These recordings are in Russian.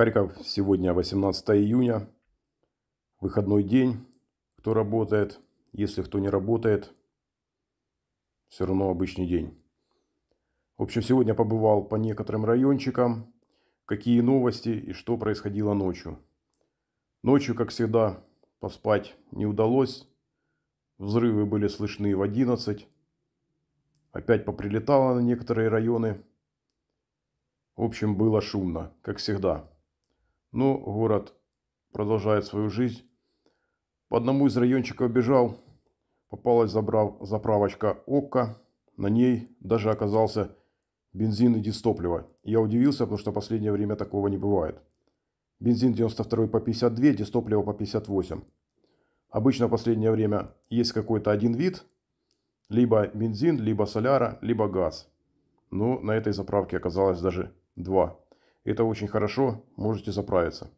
Харьков. Сегодня 18 июня. Выходной день. Кто работает? Если кто не работает, все равно обычный день. В общем, сегодня побывал по некоторым райончикам. Какие новости и что происходило ночью. Ночью, как всегда, поспать не удалось. Взрывы были слышны в 11. Опять поприлетало на некоторые районы. В общем, было шумно, как всегда. Но ну, город продолжает свою жизнь. По одному из райончиков бежал, попалась забрав, заправочка ОККО. На ней даже оказался бензин и дистопливо. Я удивился, потому что в последнее время такого не бывает. Бензин 92 по 52, дистопливо по 58. Обычно в последнее время есть какой-то один вид, либо бензин, либо соляра, либо газ. Но на этой заправке оказалось даже два это очень хорошо, можете заправиться.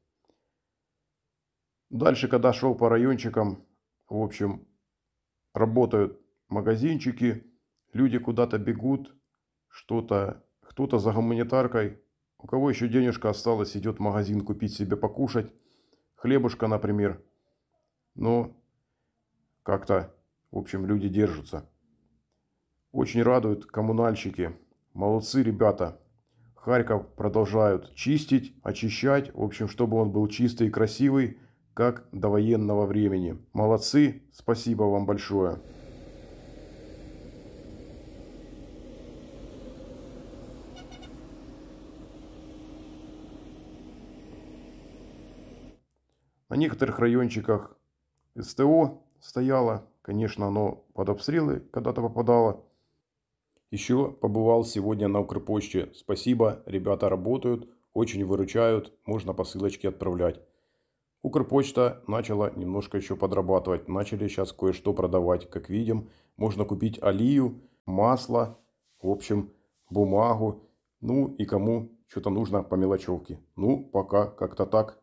Дальше, когда шел по райончикам, в общем, работают магазинчики, люди куда-то бегут, что-то, кто-то за гуманитаркой, у кого еще денежка осталась, идет в магазин купить себе покушать, хлебушка, например. Но как-то, в общем, люди держатся. Очень радуют коммунальщики. Молодцы ребята, Харьков продолжают чистить, очищать, в общем, чтобы он был чистый и красивый, как до военного времени. Молодцы, спасибо вам большое. На некоторых райончиках СТО стояло, конечно, оно под обстрелы когда-то попадало – еще побывал сегодня на Укрпочте. Спасибо, ребята работают, очень выручают, можно по ссылочке отправлять. Укрпочта начала немножко еще подрабатывать. Начали сейчас кое-что продавать. Как видим, можно купить алию, масло, в общем, бумагу. Ну и кому что-то нужно по мелочевке. Ну, пока как-то так.